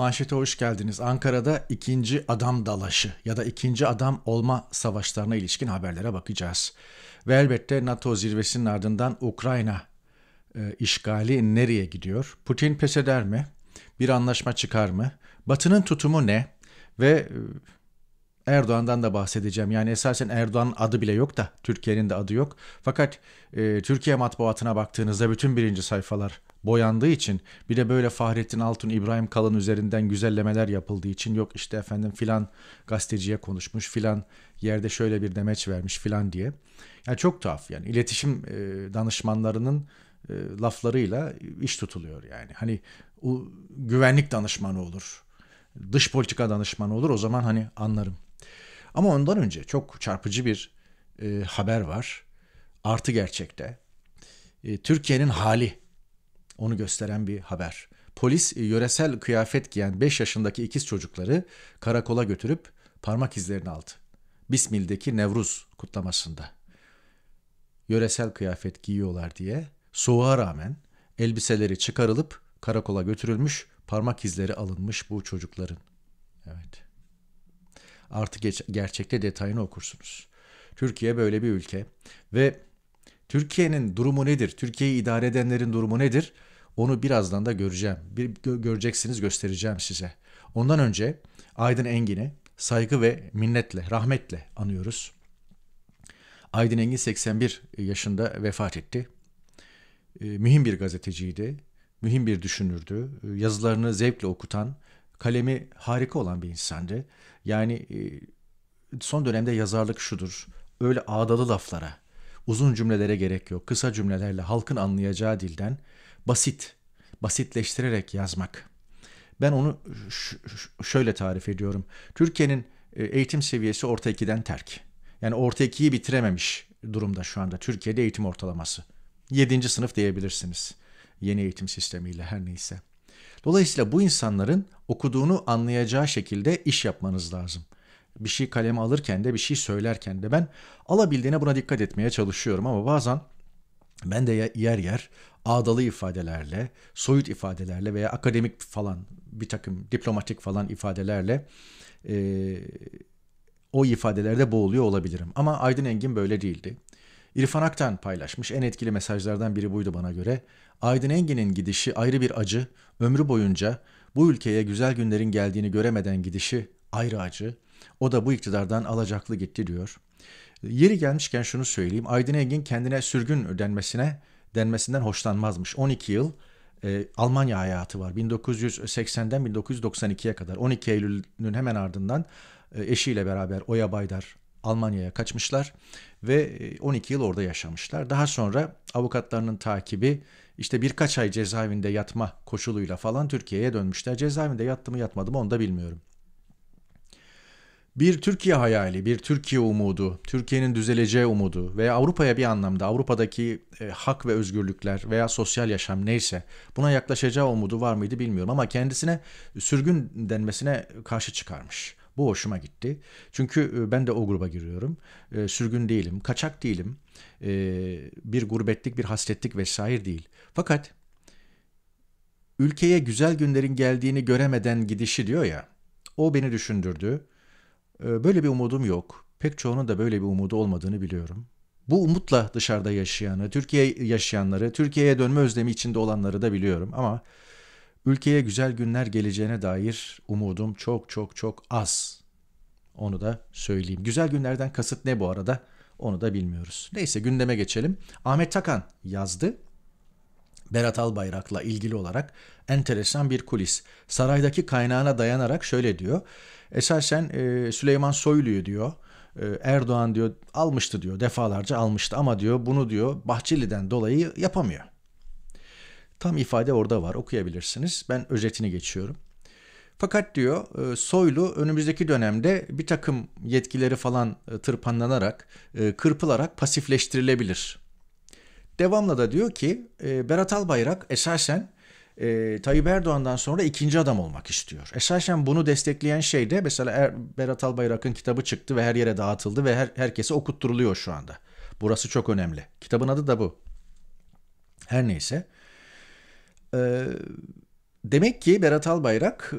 Manşete hoş geldiniz. Ankara'da ikinci adam dalaşı ya da ikinci adam olma savaşlarına ilişkin haberlere bakacağız. Ve elbette NATO zirvesinin ardından Ukrayna e, işgali nereye gidiyor? Putin pes eder mi? Bir anlaşma çıkar mı? Batı'nın tutumu ne? Ve e, Erdoğan'dan da bahsedeceğim. Yani esasen Erdoğan'ın adı bile yok da Türkiye'nin de adı yok. Fakat e, Türkiye matbuatına baktığınızda bütün birinci sayfalar boyandığı için bir de böyle Fahrettin Altun İbrahim Kalın üzerinden güzellemeler yapıldığı için yok işte efendim filan gazeteciye konuşmuş filan yerde şöyle bir demeç vermiş filan diye. Yani çok tuhaf yani iletişim e, danışmanlarının e, laflarıyla iş tutuluyor yani. Hani o, güvenlik danışmanı olur, dış politika danışmanı olur o zaman hani anlarım. Ama ondan önce çok çarpıcı bir e, haber var. Artı gerçekte. E, Türkiye'nin hali onu gösteren bir haber. Polis e, yöresel kıyafet giyen 5 yaşındaki ikiz çocukları karakola götürüp parmak izlerini aldı. Bismil'deki Nevruz kutlamasında. Yöresel kıyafet giyiyorlar diye soğuğa rağmen elbiseleri çıkarılıp karakola götürülmüş, parmak izleri alınmış bu çocukların. Evet artık geç, gerçekte detayını okursunuz. Türkiye böyle bir ülke ve Türkiye'nin durumu nedir? Türkiye'yi idare edenlerin durumu nedir? Onu birazdan da göreceğim. Bir göreceksiniz, göstereceğim size. Ondan önce Aydın Engin'i saygı ve minnetle, rahmetle anıyoruz. Aydın Engin 81 yaşında vefat etti. Ee, mühim bir gazeteciydi, mühim bir düşünürdü. Ee, yazılarını zevkle okutan, kalemi harika olan bir insandı. Yani e, son dönemde yazarlık şudur. Öyle ağdalı laflara, uzun cümlelere gerek yok. Kısa cümlelerle halkın anlayacağı dilden basit, basitleştirerek yazmak. Ben onu şöyle tarif ediyorum. Türkiye'nin e, eğitim seviyesi orta 2'den terk. Yani orta 2'yi bitirememiş durumda şu anda Türkiye'de eğitim ortalaması. Yedinci sınıf diyebilirsiniz. Yeni eğitim sistemiyle her neyse. Dolayısıyla bu insanların okuduğunu anlayacağı şekilde iş yapmanız lazım. Bir şey kaleme alırken de bir şey söylerken de ben alabildiğine buna dikkat etmeye çalışıyorum ama bazen ben de yer yer ağdalı ifadelerle, soyut ifadelerle veya akademik falan bir takım diplomatik falan ifadelerle e, o ifadelerde boğuluyor olabilirim. Ama Aydın Engin böyle değildi. İrfan Ak'tan paylaşmış en etkili mesajlardan biri buydu bana göre. Aydın Engin'in gidişi ayrı bir acı, ömrü boyunca bu ülkeye güzel günlerin geldiğini göremeden gidişi ayrı acı. O da bu iktidardan alacaklı gitti diyor. Yeri gelmişken şunu söyleyeyim. Aydın Engin kendine sürgün denmesine denmesinden hoşlanmazmış. 12 yıl e, Almanya hayatı var. 1980'den 1992'ye kadar 12 Eylül'ün hemen ardından e, eşiyle beraber Oya Baydar Almanya'ya kaçmışlar ve 12 e, yıl orada yaşamışlar. Daha sonra avukatlarının takibi işte birkaç ay cezaevinde yatma koşuluyla falan Türkiye'ye dönmüşler. Cezaevinde yattı mı yatmadı mı onu da bilmiyorum. Bir Türkiye hayali, bir Türkiye umudu, Türkiye'nin düzeleceği umudu veya Avrupa'ya bir anlamda Avrupa'daki e, hak ve özgürlükler veya sosyal yaşam neyse buna yaklaşacağı umudu var mıydı bilmiyorum ama kendisine sürgün denmesine karşı çıkarmış. Bu hoşuma gitti. Çünkü e, ben de o gruba giriyorum. E, sürgün değilim, kaçak değilim e, bir gurbetlik, bir hasretlik vesaire değil. Fakat ülkeye güzel günlerin geldiğini göremeden gidişi diyor ya, o beni düşündürdü. E, böyle bir umudum yok. Pek çoğunun da böyle bir umudu olmadığını biliyorum. Bu umutla dışarıda yaşayanı, Türkiye yaşayanları, Türkiye'ye dönme özlemi içinde olanları da biliyorum ama ülkeye güzel günler geleceğine dair umudum çok çok çok az. Onu da söyleyeyim. Güzel günlerden kasıt ne bu arada? Onu da bilmiyoruz. Neyse gündeme geçelim. Ahmet Takan yazdı. Berat Albayrak'la ilgili olarak enteresan bir kulis. Saraydaki kaynağına dayanarak şöyle diyor. Esasen e, Süleyman Soylu'yu diyor e, Erdoğan diyor almıştı diyor defalarca almıştı ama diyor bunu diyor Bahçeli'den dolayı yapamıyor. Tam ifade orada var okuyabilirsiniz. Ben özetini geçiyorum. Fakat diyor e, Soylu önümüzdeki dönemde bir takım yetkileri falan e, tırpanlanarak, e, kırpılarak pasifleştirilebilir. Devamla da diyor ki Berat Albayrak esasen Tayyip Erdoğan'dan sonra ikinci adam olmak istiyor. Esasen bunu destekleyen şey de mesela er, Berat Albayrak'ın kitabı çıktı ve her yere dağıtıldı ve her, herkese okutturuluyor şu anda. Burası çok önemli. Kitabın adı da bu. Her neyse. Ee, Demek ki Berat Albayrak e,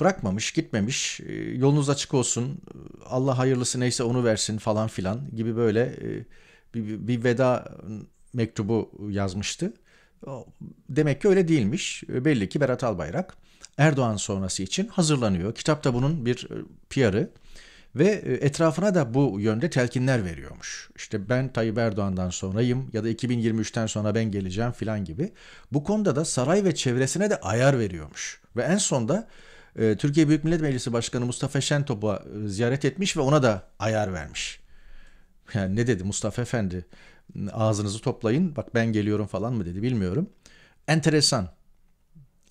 bırakmamış, gitmemiş. E, yolunuz açık olsun. E, Allah hayırlısı neyse onu versin falan filan gibi böyle bir, bir veda mektubu yazmıştı. Demek ki öyle değilmiş. Belli ki Berat Albayrak Erdoğan sonrası için hazırlanıyor. Kitapta bunun bir PR'ı ve e, etrafına da bu yönde telkinler veriyormuş. İşte ben Tayyip Erdoğan'dan sonrayım ya da 2023'ten sonra ben geleceğim filan gibi. Bu konuda da saray ve çevresine de ayar veriyormuş. Ve en sonda e, Türkiye Büyük Millet Meclisi Başkanı Mustafa Şentop'a e, ziyaret etmiş ve ona da ayar vermiş. Yani ne dedi Mustafa Efendi ağzınızı toplayın bak ben geliyorum falan mı dedi bilmiyorum. Enteresan.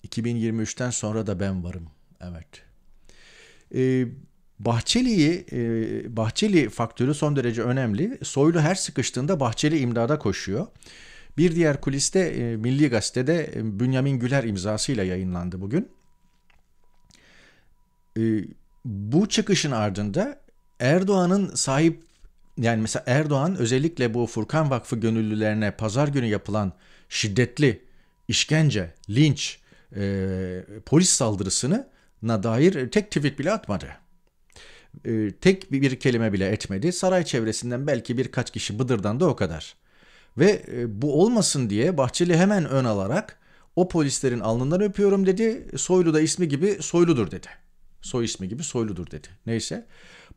2023'ten sonra da ben varım. Evet. Ee, Bahçeli'yi e, Bahçeli faktörü son derece önemli. Soylu her sıkıştığında Bahçeli imdada koşuyor. Bir diğer kuliste e, Milli Gazete'de e, Bünyamin Güler imzasıyla yayınlandı bugün. E, bu çıkışın ardında Erdoğan'ın sahip yani mesela Erdoğan özellikle bu Furkan Vakfı gönüllülerine pazar günü yapılan şiddetli işkence, linç, e, polis saldırısına dair tek tweet bile atmadı. E, tek bir kelime bile etmedi. Saray çevresinden belki birkaç kişi Bıdır'dan da o kadar. Ve e, bu olmasın diye Bahçeli hemen ön alarak o polislerin alnından öpüyorum dedi. Soylu da ismi gibi soyludur dedi. Soy ismi gibi soyludur dedi. Neyse.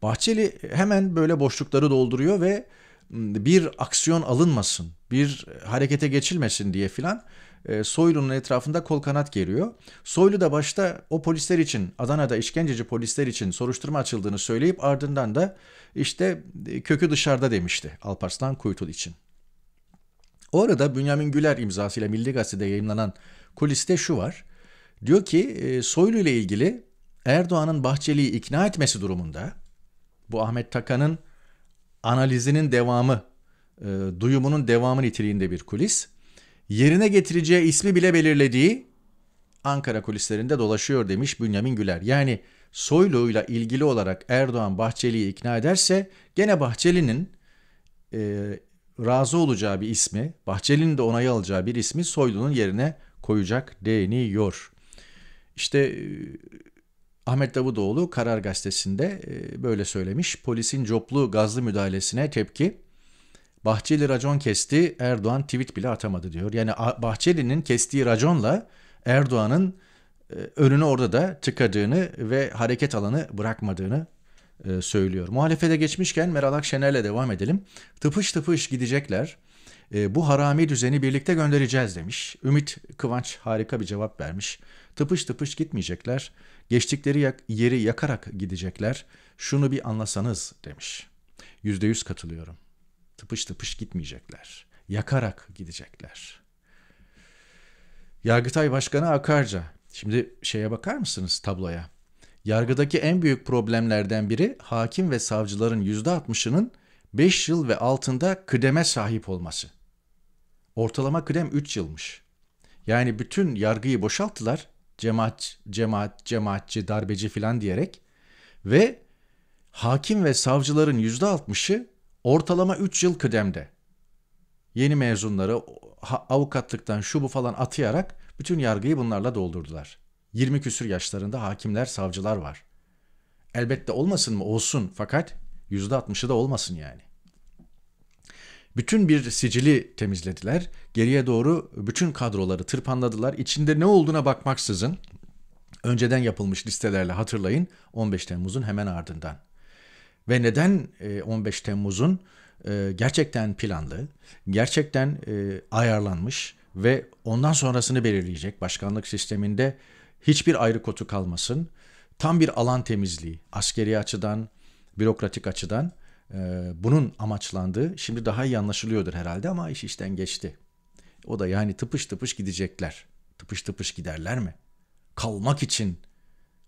Bahçeli hemen böyle boşlukları dolduruyor ve hmm, bir aksiyon alınmasın, bir harekete geçilmesin diye filan e, Soylu'nun etrafında kol kanat geriyor. Soylu da başta o polisler için Adana'da işkenceci polisler için soruşturma açıldığını söyleyip ardından da işte e, kökü dışarıda demişti Alparslan Kuytul için. Orada Bünyamin Güler imzasıyla Milli Gazete'de yayınlanan kuliste şu var. Diyor ki e, Soylu ile ilgili Erdoğan'ın Bahçeli'yi ikna etmesi durumunda bu Ahmet Takan'ın analizinin devamı, duyumunun devamı niteliğinde bir kulis yerine getireceği ismi bile belirlediği Ankara kulislerinde dolaşıyor demiş Bünyamin Güler. Yani Soylu'yla ilgili olarak Erdoğan Bahçeli'yi ikna ederse gene Bahçeli'nin e, razı olacağı bir ismi, Bahçeli'nin de onayı alacağı bir ismi Soylu'nun yerine koyacak deniyor. İşte e, Ahmet Davutoğlu Karar Gazetesi'nde e, böyle söylemiş. Polisin coplu gazlı müdahalesine tepki Bahçeli racon kesti, Erdoğan tweet bile atamadı diyor. Yani Bahçeli'nin kestiği raconla Erdoğan'ın e, önünü orada da tıkadığını ve hareket alanı bırakmadığını e, söylüyor. Muhalefete geçmişken Meral Akşener'le devam edelim. Tıpış tıpış gidecekler. E, bu harami düzeni birlikte göndereceğiz demiş. Ümit Kıvanç harika bir cevap vermiş. Tıpış tıpış gitmeyecekler. Geçtikleri yeri yakarak gidecekler. Şunu bir anlasanız demiş. %100 katılıyorum tıpış tıpış gitmeyecekler. Yakarak gidecekler. Yargıtay Başkanı Akarca. Şimdi şeye bakar mısınız tabloya? Yargıdaki en büyük problemlerden biri hakim ve savcıların %60'ının 5 yıl ve altında kıdeme sahip olması. Ortalama kıdem 3 yılmış. Yani bütün yargıyı boşalttılar cemaat, cemaat, cemaatçi, darbeci filan diyerek ve hakim ve savcıların %60'ı Ortalama 3 yıl kıdemde. Yeni mezunları avukatlıktan şu bu falan atayarak bütün yargıyı bunlarla doldurdular. 20 küsür yaşlarında hakimler, savcılar var. Elbette olmasın mı? Olsun. Fakat %60'ı da olmasın yani. Bütün bir sicili temizlediler. Geriye doğru bütün kadroları tırpanladılar. İçinde ne olduğuna bakmaksızın önceden yapılmış listelerle hatırlayın 15 Temmuz'un hemen ardından. Ve neden 15 e, Temmuz'un e, gerçekten planlı, gerçekten e, ayarlanmış ve ondan sonrasını belirleyecek başkanlık sisteminde hiçbir ayrı kotu kalmasın. Tam bir alan temizliği askeri açıdan, bürokratik açıdan bunun amaçlandığı şimdi daha iyi anlaşılıyordur herhalde ama iş işten geçti. O da yani tıpış tıpış gidecekler. Tıpış tıpış giderler mi? Kalmak için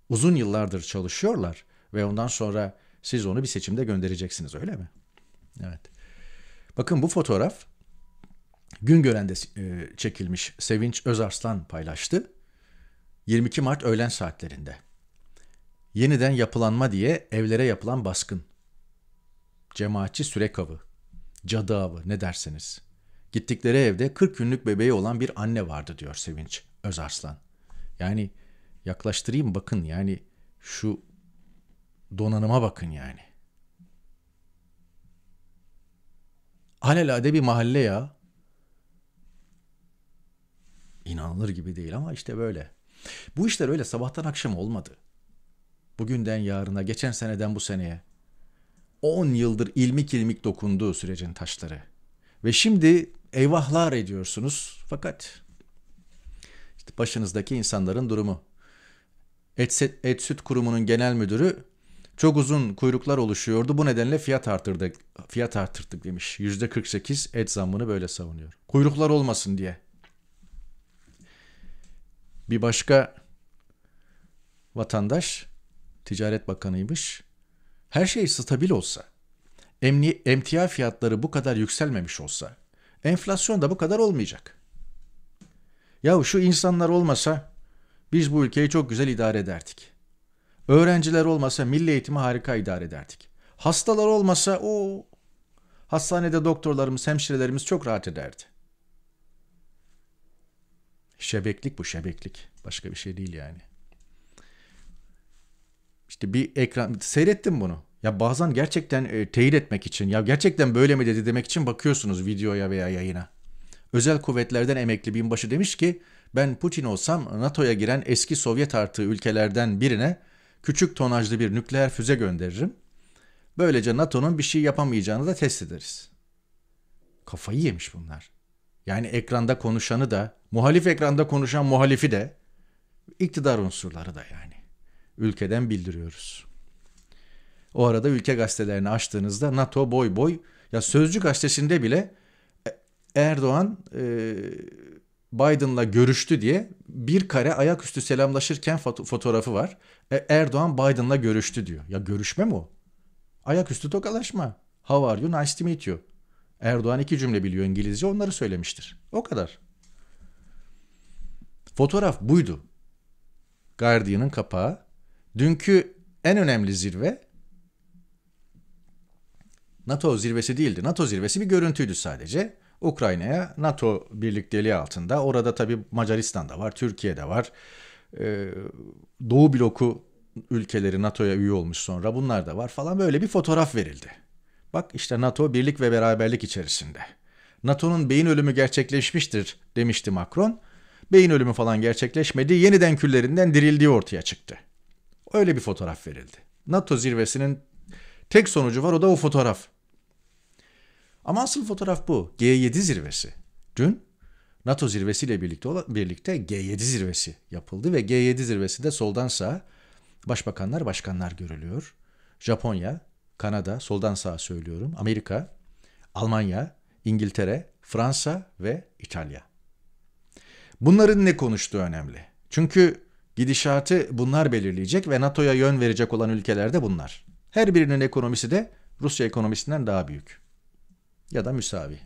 uzun yıllardır çalışıyorlar ve ondan sonra siz onu bir seçimde göndereceksiniz öyle mi? Evet. Bakın bu fotoğraf Güngören'de e, çekilmiş Sevinç Özarslan paylaştı. 22 Mart öğlen saatlerinde. Yeniden yapılanma diye evlere yapılan baskın. Cemaatçi sürek avı. Cadı avı ne derseniz. Gittikleri evde 40 günlük bebeği olan bir anne vardı diyor Sevinç Özarslan. Yani yaklaştırayım bakın yani şu donanıma bakın yani. Alelade bir mahalle ya. İnanılır gibi değil ama işte böyle. Bu işler öyle sabahtan akşam olmadı. Bugünden yarına, geçen seneden bu seneye. 10 yıldır ilmik ilmik dokunduğu sürecin taşları. Ve şimdi eyvahlar ediyorsunuz fakat işte başınızdaki insanların durumu. Et, et Süt Kurumu'nun genel müdürü çok uzun kuyruklar oluşuyordu. Bu nedenle fiyat artırdık, fiyat artırdık demiş. yüzde %48 et zammını böyle savunuyor. Kuyruklar olmasın diye. Bir başka vatandaş Ticaret Bakanıymış. Her şey stabil olsa, emni, emtia fiyatları bu kadar yükselmemiş olsa, enflasyon da bu kadar olmayacak. Yahu şu insanlar olmasa biz bu ülkeyi çok güzel idare ederdik. Öğrenciler olmasa milli eğitimi harika idare ederdik. Hastalar olmasa o hastanede doktorlarımız, hemşirelerimiz çok rahat ederdi. Şebeklik bu şebeklik. Başka bir şey değil yani. İşte bir ekran seyrettim bunu. Ya bazen gerçekten e, teyit etmek için ya gerçekten böyle mi dedi demek için bakıyorsunuz videoya veya yayına. Özel kuvvetlerden emekli binbaşı demiş ki ben Putin olsam NATO'ya giren eski Sovyet artı ülkelerden birine küçük tonajlı bir nükleer füze gönderirim. Böylece NATO'nun bir şey yapamayacağını da test ederiz. Kafayı yemiş bunlar. Yani ekranda konuşanı da, muhalif ekranda konuşan muhalifi de, iktidar unsurları da yani. Ülkeden bildiriyoruz. O arada ülke gazetelerini açtığınızda NATO boy boy, ya Sözcü gazetesinde bile e, Erdoğan e, Biden'la görüştü diye bir kare ayaküstü selamlaşırken fotoğrafı var. E, Erdoğan Biden'la görüştü diyor. Ya görüşme mi o? Ayaküstü tokalaşma. How are you? Nice to meet you. Erdoğan iki cümle biliyor İngilizce onları söylemiştir. O kadar. Fotoğraf buydu. Guardian'ın kapağı. Dünkü en önemli zirve NATO zirvesi değildi. NATO zirvesi bir görüntüydü sadece. Ukrayna'ya NATO birlikteliği altında. Orada tabii Macaristan da var, Türkiye de var. Ee, Doğu bloku ülkeleri NATO'ya üye olmuş sonra bunlar da var falan böyle bir fotoğraf verildi. Bak işte NATO birlik ve beraberlik içerisinde. NATO'nun beyin ölümü gerçekleşmiştir demişti Macron. Beyin ölümü falan gerçekleşmedi. Yeniden küllerinden dirildiği ortaya çıktı. Öyle bir fotoğraf verildi. NATO zirvesinin tek sonucu var o da o fotoğraf. Ama asıl fotoğraf bu. G7 zirvesi. Dün NATO zirvesiyle birlikte birlikte G7 zirvesi yapıldı ve G7 zirvesinde soldan sağa başbakanlar, başkanlar görülüyor. Japonya, Kanada, soldan sağa söylüyorum, Amerika, Almanya, İngiltere, Fransa ve İtalya. Bunların ne konuştuğu önemli. Çünkü gidişatı bunlar belirleyecek ve NATO'ya yön verecek olan ülkeler de bunlar. Her birinin ekonomisi de Rusya ekonomisinden daha büyük ya da müsavi.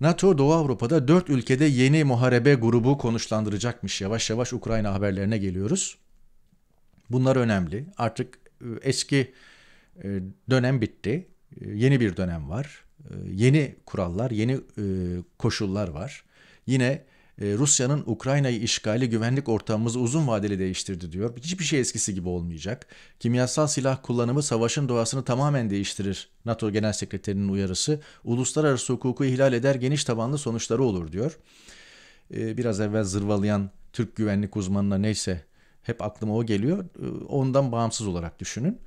NATO Doğu Avrupa'da dört ülkede yeni muharebe grubu konuşlandıracakmış. Yavaş yavaş Ukrayna haberlerine geliyoruz. Bunlar önemli. Artık e, eski e, dönem bitti. E, yeni bir dönem var. Yeni kurallar, yeni koşullar var. Yine e, Rusya'nın Ukrayna'yı işgali güvenlik ortamımızı uzun vadeli değiştirdi diyor. Hiçbir şey eskisi gibi olmayacak. Kimyasal silah kullanımı savaşın doğasını tamamen değiştirir. NATO Genel Sekreterinin uyarısı uluslararası hukuku ihlal eder geniş tabanlı sonuçları olur diyor. E, biraz evvel zırvalayan Türk güvenlik uzmanına neyse hep aklıma o geliyor. E, ondan bağımsız olarak düşünün.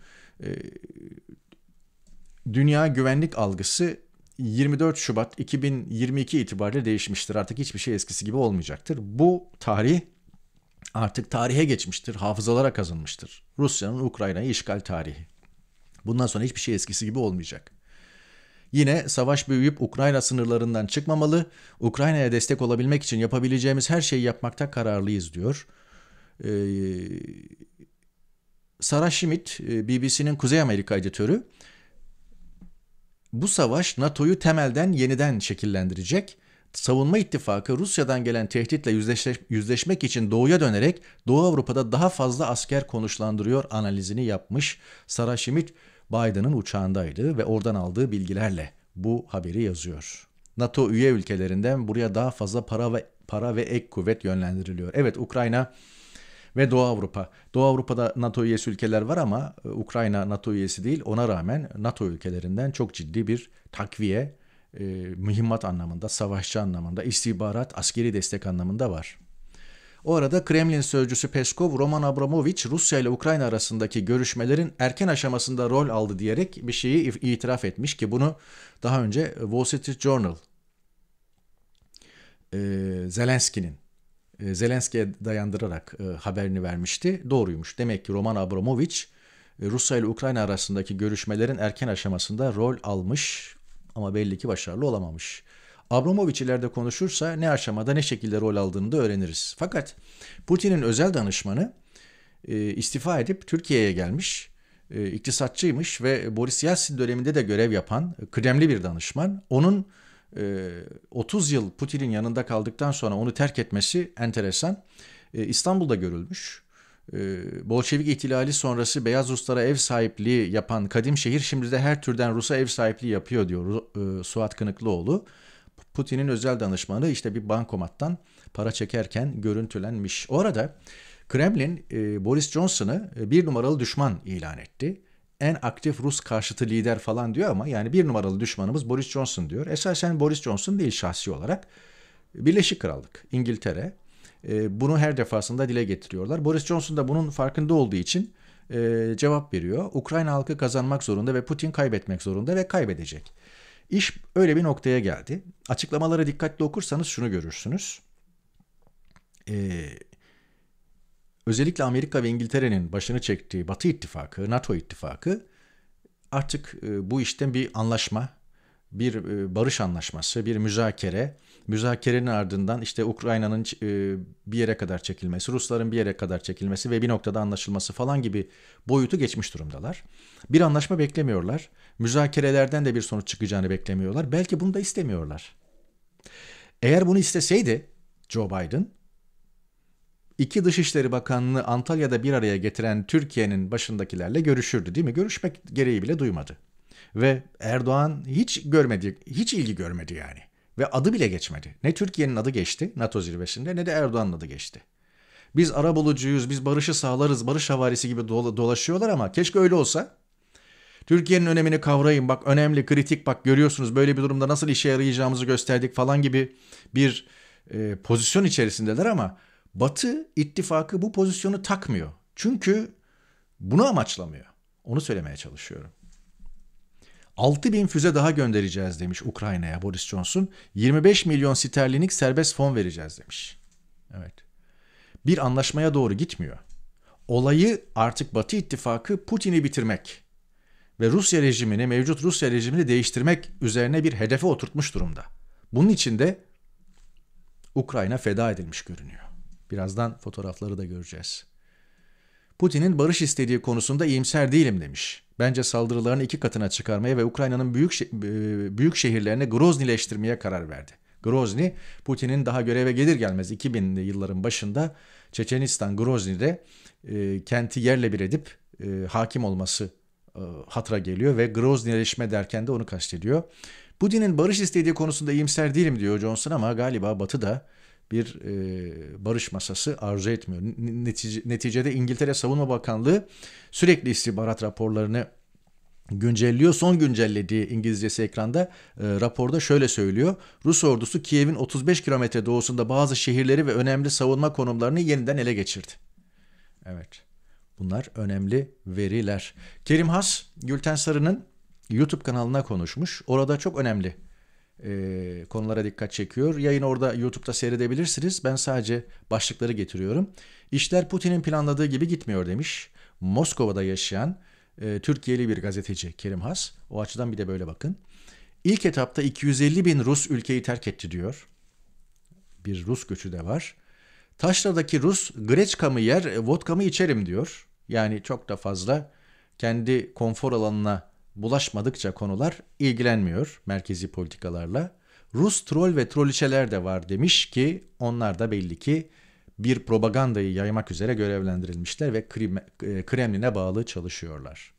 Dünya güvenlik algısı 24 Şubat 2022 itibariyle değişmiştir. Artık hiçbir şey eskisi gibi olmayacaktır. Bu tarih artık tarihe geçmiştir, hafızalara kazınmıştır. Rusya'nın Ukrayna'yı işgal tarihi. Bundan sonra hiçbir şey eskisi gibi olmayacak. Yine savaş büyüyüp Ukrayna sınırlarından çıkmamalı, Ukrayna'ya destek olabilmek için yapabileceğimiz her şeyi yapmakta kararlıyız diyor. Ee, Sarah Schmidt, e, BBC'nin Kuzey Amerika editörü, bu savaş NATO'yu temelden yeniden şekillendirecek. Savunma ittifakı Rusya'dan gelen tehditle yüzleşmek için doğuya dönerek Doğu Avrupa'da daha fazla asker konuşlandırıyor analizini yapmış. Sara Şimit Biden'ın uçağındaydı ve oradan aldığı bilgilerle bu haberi yazıyor. NATO üye ülkelerinden buraya daha fazla para ve para ve ek kuvvet yönlendiriliyor. Evet Ukrayna ve Doğu Avrupa. Doğu Avrupa'da NATO üyesi ülkeler var ama e, Ukrayna NATO üyesi değil. Ona rağmen NATO ülkelerinden çok ciddi bir takviye, e, mühimmat anlamında, savaşçı anlamında, istihbarat, askeri destek anlamında var. O arada Kremlin sözcüsü Peskov, Roman Abramovich Rusya ile Ukrayna arasındaki görüşmelerin erken aşamasında rol aldı diyerek bir şeyi itiraf etmiş ki bunu daha önce Wall Street Journal e, Zelenski'nin e, Zelenski'ye dayandırarak e, haberini vermişti. Doğruymuş. Demek ki Roman Abramovich e, Rusya ile Ukrayna arasındaki görüşmelerin erken aşamasında rol almış ama belli ki başarılı olamamış. Abramovich ileride konuşursa ne aşamada ne şekilde rol aldığını da öğreniriz. Fakat Putin'in özel danışmanı istifa edip Türkiye'ye gelmiş iktisatçıymış ve Boris Yeltsin döneminde de görev yapan kıdemli bir danışman. Onun 30 e, yıl Putin'in yanında kaldıktan sonra onu terk etmesi enteresan. E, İstanbul'da görülmüş. E, Bolşevik ihtilali sonrası Beyaz Ruslara ev sahipliği yapan kadim şehir şimdi de her türden Rus'a ev sahipliği yapıyor diyor Suat Kınıklıoğlu. Putin'in özel danışmanı işte bir bankomattan para çekerken görüntülenmiş. O arada Kremlin Boris Johnson'ı bir numaralı düşman ilan etti en aktif Rus karşıtı lider falan diyor ama yani bir numaralı düşmanımız Boris Johnson diyor. Esasen Boris Johnson değil şahsi olarak. Birleşik Krallık, İngiltere. E, bunu her defasında dile getiriyorlar. Boris Johnson da bunun farkında olduğu için e, cevap veriyor. Ukrayna halkı kazanmak zorunda ve Putin kaybetmek zorunda ve kaybedecek. İş öyle bir noktaya geldi. Açıklamalara dikkatli okursanız şunu görürsünüz. Ee, özellikle Amerika ve İngiltere'nin başını çektiği Batı İttifakı, NATO İttifakı artık e, bu işten bir anlaşma, bir e, barış anlaşması, bir müzakere, müzakerenin ardından işte Ukrayna'nın e, bir yere kadar çekilmesi, Rusların bir yere kadar çekilmesi ve bir noktada anlaşılması falan gibi boyutu geçmiş durumdalar. Bir anlaşma beklemiyorlar. Müzakerelerden de bir sonuç çıkacağını beklemiyorlar. Belki bunu da istemiyorlar. Eğer bunu isteseydi Joe Biden iki Dışişleri Bakanını Antalya'da bir araya getiren Türkiye'nin başındakilerle görüşürdü değil mi? Görüşmek gereği bile duymadı. Ve Erdoğan hiç görmedi, hiç ilgi görmedi yani. Ve adı bile geçmedi. Ne Türkiye'nin adı geçti NATO zirvesinde ne de Erdoğan'ın adı geçti. Biz arabulucuyuz, biz barışı sağlarız, barış havarisi gibi dolaşıyorlar ama keşke öyle olsa. Türkiye'nin önemini kavrayın bak önemli kritik bak görüyorsunuz böyle bir durumda nasıl işe yarayacağımızı gösterdik falan gibi bir e, pozisyon içerisindeler ama Batı ittifakı bu pozisyonu takmıyor. Çünkü bunu amaçlamıyor. Onu söylemeye çalışıyorum. 6 bin füze daha göndereceğiz demiş Ukrayna'ya Boris Johnson. 25 milyon sterlinlik serbest fon vereceğiz demiş. Evet. Bir anlaşmaya doğru gitmiyor. Olayı artık Batı ittifakı Putin'i bitirmek ve Rusya rejimini, mevcut Rusya rejimini değiştirmek üzerine bir hedefe oturtmuş durumda. Bunun için de Ukrayna feda edilmiş görünüyor. Birazdan fotoğrafları da göreceğiz. Putin'in barış istediği konusunda iyimser değilim demiş. Bence saldırılarını iki katına çıkarmaya ve Ukrayna'nın büyük e, büyük şehirlerini Groznyleştirmeye karar verdi. Grozny, Putin'in daha göreve gelir gelmez 2000'li yılların başında Çeçenistan Grozny'de e, kenti yerle bir edip e, hakim olması e, hatıra geliyor ve Groznyleşme derken de onu kastediyor. Putin'in barış istediği konusunda iyimser değilim diyor Johnson ama galiba Batı da bir e, barış masası arzu etmiyor. Netice, neticede İngiltere Savunma Bakanlığı sürekli istihbarat raporlarını güncelliyor. Son güncellediği İngilizcesi ekranda e, raporda şöyle söylüyor. Rus ordusu Kiev'in 35 kilometre doğusunda bazı şehirleri ve önemli savunma konumlarını yeniden ele geçirdi. Evet. Bunlar önemli veriler. Kerim Has, Gülten Sarı'nın YouTube kanalına konuşmuş. Orada çok önemli e, konulara dikkat çekiyor. Yayını orada YouTube'da seyredebilirsiniz. Ben sadece başlıkları getiriyorum. İşler Putin'in planladığı gibi gitmiyor demiş. Moskova'da yaşayan e, Türkiye'li bir gazeteci Kerim Has. O açıdan bir de böyle bakın. İlk etapta 250 bin Rus ülkeyi terk etti diyor. Bir Rus göçü de var. Taşra'daki Rus greçkamı yer, vodka mı içerim diyor. Yani çok da fazla kendi konfor alanına bulaşmadıkça konular ilgilenmiyor merkezi politikalarla. Rus troll ve troliçeler de var demiş ki onlar da belli ki bir propagandayı yaymak üzere görevlendirilmişler ve e, Kremlin'e bağlı çalışıyorlar.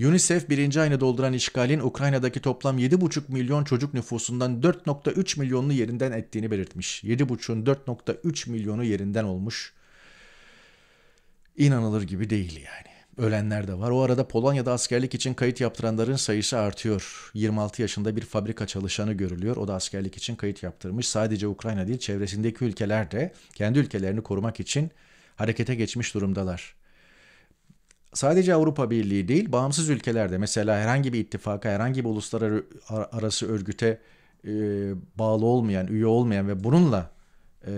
UNICEF birinci ayını dolduran işgalin Ukrayna'daki toplam 7,5 milyon çocuk nüfusundan 4,3 milyonunu yerinden ettiğini belirtmiş. 7,5'un 4,3 milyonu yerinden olmuş. İnanılır gibi değil yani. Ölenler de var. O arada Polonya'da askerlik için kayıt yaptıranların sayısı artıyor. 26 yaşında bir fabrika çalışanı görülüyor. O da askerlik için kayıt yaptırmış. Sadece Ukrayna değil, çevresindeki ülkeler de kendi ülkelerini korumak için harekete geçmiş durumdalar. Sadece Avrupa Birliği değil, bağımsız ülkelerde mesela herhangi bir ittifaka, herhangi bir uluslararası örgüte e, bağlı olmayan, üye olmayan ve bununla e, e,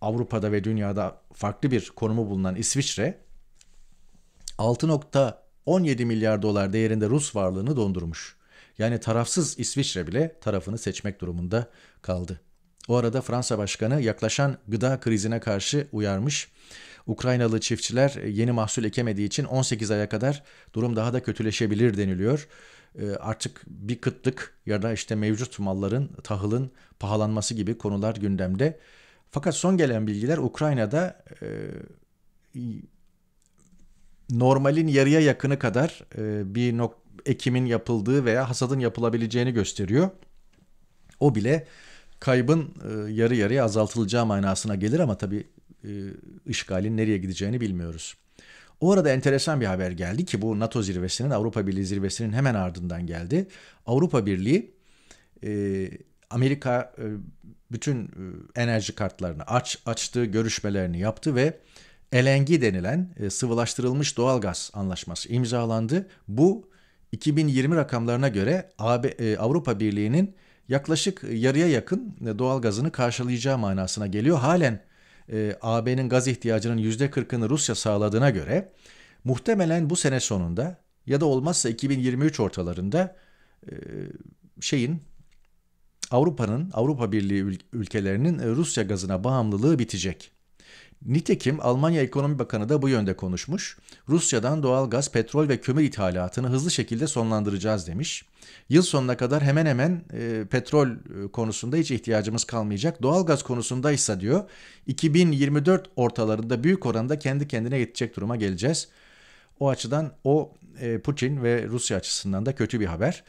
Avrupa'da ve dünyada farklı bir konumu bulunan İsviçre 6.17 milyar dolar değerinde Rus varlığını dondurmuş. Yani tarafsız İsviçre bile tarafını seçmek durumunda kaldı. O arada Fransa Başkanı yaklaşan gıda krizine karşı uyarmış. Ukraynalı çiftçiler yeni mahsul ekemediği için 18 aya kadar durum daha da kötüleşebilir deniliyor. Ee, artık bir kıtlık ya da işte mevcut malların, tahılın pahalanması gibi konular gündemde. Fakat son gelen bilgiler Ukrayna'da e, normalin yarıya yakını kadar e, bir nok- ekimin yapıldığı veya hasadın yapılabileceğini gösteriyor. O bile kaybın e, yarı yarıya azaltılacağı manasına gelir ama tabii e, işgalin nereye gideceğini bilmiyoruz. O arada enteresan bir haber geldi ki bu NATO zirvesinin Avrupa Birliği zirvesinin hemen ardından geldi. Avrupa Birliği Amerika bütün enerji kartlarını aç açtı, görüşmelerini yaptı ve LNG denilen e, sıvılaştırılmış doğalgaz anlaşması imzalandı. Bu 2020 rakamlarına göre AB, e, Avrupa Birliği'nin yaklaşık yarıya yakın e, doğal gazını karşılayacağı manasına geliyor. Halen e, AB'nin gaz ihtiyacının %40'ını Rusya sağladığına göre muhtemelen bu sene sonunda ya da olmazsa 2023 ortalarında şeyin Avrupa'nın Avrupa Birliği ülkelerinin Rusya gazına bağımlılığı bitecek. Nitekim Almanya Ekonomi Bakanı da bu yönde konuşmuş. Rusya'dan doğal gaz, petrol ve kömür ithalatını hızlı şekilde sonlandıracağız demiş. Yıl sonuna kadar hemen hemen e, petrol e, konusunda hiç ihtiyacımız kalmayacak. Doğal gaz ise diyor 2024 ortalarında büyük oranda kendi kendine yetecek duruma geleceğiz. O açıdan o e, Putin ve Rusya açısından da kötü bir haber.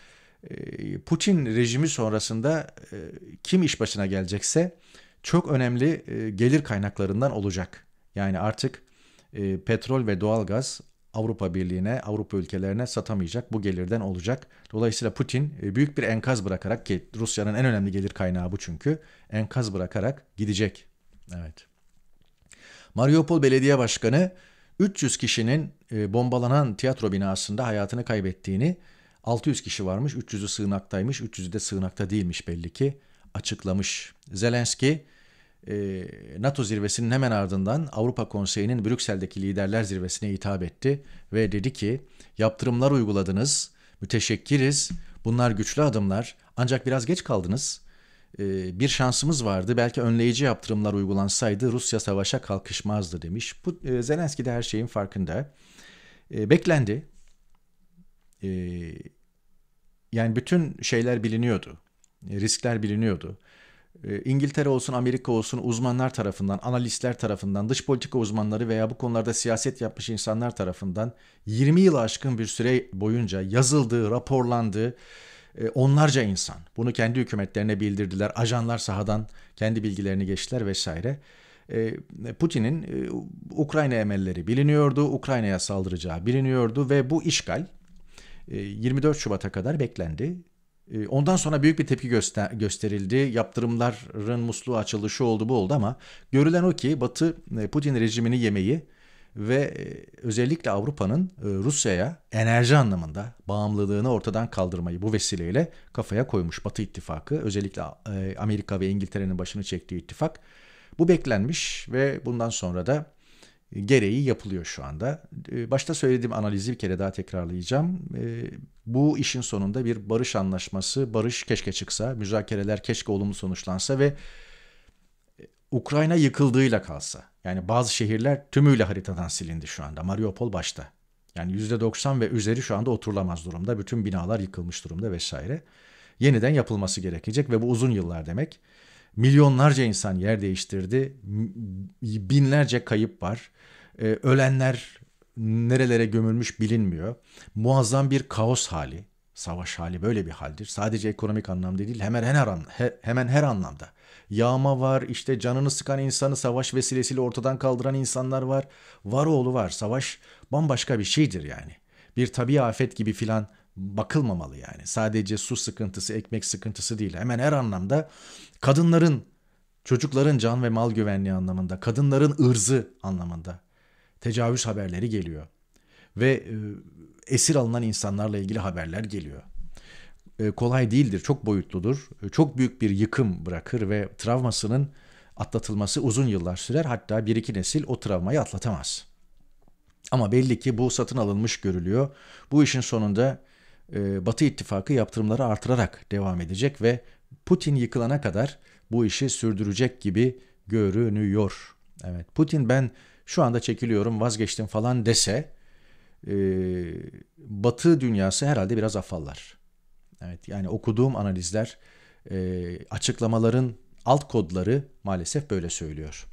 E, Putin rejimi sonrasında e, kim iş başına gelecekse çok önemli e, gelir kaynaklarından olacak. Yani artık e, petrol ve doğalgaz Avrupa Birliği'ne, Avrupa ülkelerine satamayacak. Bu gelirden olacak. Dolayısıyla Putin e, büyük bir enkaz bırakarak ki Rusya'nın en önemli gelir kaynağı bu çünkü. Enkaz bırakarak gidecek. Evet. Mariupol Belediye Başkanı 300 kişinin bombalanan tiyatro binasında hayatını kaybettiğini, 600 kişi varmış, 300'ü sığınaktaymış, 300'ü de sığınakta değilmiş belli ki açıklamış. Zelenski e, NATO zirvesinin hemen ardından Avrupa Konseyi'nin Brüksel'deki liderler zirvesine hitap etti ve dedi ki yaptırımlar uyguladınız, müteşekkiriz, bunlar güçlü adımlar ancak biraz geç kaldınız. E, bir şansımız vardı belki önleyici yaptırımlar uygulansaydı Rusya savaşa kalkışmazdı demiş. Bu e, Zelenski de her şeyin farkında. Beklendi. Yani bütün şeyler biliniyordu. Riskler biliniyordu. Ee, İngiltere olsun Amerika olsun uzmanlar tarafından, analistler tarafından, dış politika uzmanları veya bu konularda siyaset yapmış insanlar tarafından 20 yıl aşkın bir süre boyunca yazıldığı, raporlandığı e, onlarca insan. Bunu kendi hükümetlerine bildirdiler. Ajanlar sahadan kendi bilgilerini geçtiler vesaire. E, Putin'in e, Ukrayna emelleri biliniyordu, Ukrayna'ya saldıracağı biliniyordu ve bu işgal 24 Şubat'a kadar beklendi. Ee, ondan sonra büyük bir tepki göster gösterildi. Yaptırımların musluğu açıldı, şu oldu bu oldu ama görülen o ki Batı e, Putin rejimini yemeyi ve e, özellikle Avrupa'nın e, Rusya'ya enerji anlamında bağımlılığını ortadan kaldırmayı bu vesileyle kafaya koymuş Batı ittifakı. Özellikle Amerika ve İngiltere'nin başını çektiği ittifak. Bu beklenmiş ve bundan sonra da gereği yapılıyor şu anda. E, başta söylediğim analizi bir kere daha tekrarlayacağım. E, bu işin sonunda bir barış anlaşması, barış keşke çıksa, müzakereler keşke olumlu sonuçlansa ve e, Ukrayna yıkıldığıyla kalsa. Yani bazı şehirler tümüyle haritadan silindi şu anda. Mariupol başta. Yani %90 ve üzeri şu anda oturulamaz durumda. Bütün binalar yıkılmış durumda vesaire. Yeniden yapılması gerekecek ve bu uzun yıllar demek. Milyonlarca insan yer değiştirdi. Binlerce kayıp var. E, ölenler nerelere gömülmüş bilinmiyor. Muazzam bir kaos hali. Savaş hali böyle bir haldir. Sadece ekonomik anlamda değil hemen her, an, her, hemen her anlamda. Yağma var, işte canını sıkan insanı savaş vesilesiyle ortadan kaldıran insanlar var. Var oğlu var. Savaş bambaşka bir şeydir yani. Bir tabi afet gibi filan bakılmamalı yani. Sadece su sıkıntısı, ekmek sıkıntısı değil. Hemen her anlamda kadınların, çocukların can ve mal güvenliği anlamında, kadınların ırzı anlamında tecavüz haberleri geliyor. Ve e, esir alınan insanlarla ilgili haberler geliyor. E, kolay değildir, çok boyutludur. E, çok büyük bir yıkım bırakır ve travmasının atlatılması uzun yıllar sürer. Hatta bir iki nesil o travmayı atlatamaz. Ama belli ki bu satın alınmış görülüyor. Bu işin sonunda e, Batı ittifakı yaptırımları artırarak devam edecek ve Putin yıkılana kadar bu işi sürdürecek gibi görünüyor. Evet Putin ben şu anda çekiliyorum vazgeçtim falan dese e, Batı dünyası herhalde biraz afallar. Evet yani okuduğum analizler e, açıklamaların alt kodları maalesef böyle söylüyor.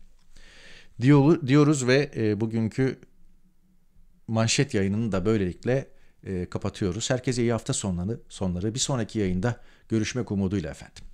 diyoruz ve bugünkü manşet yayınını da böylelikle e, kapatıyoruz. Herkese iyi hafta sonları, sonları. Bir sonraki yayında görüşmek umuduyla efendim.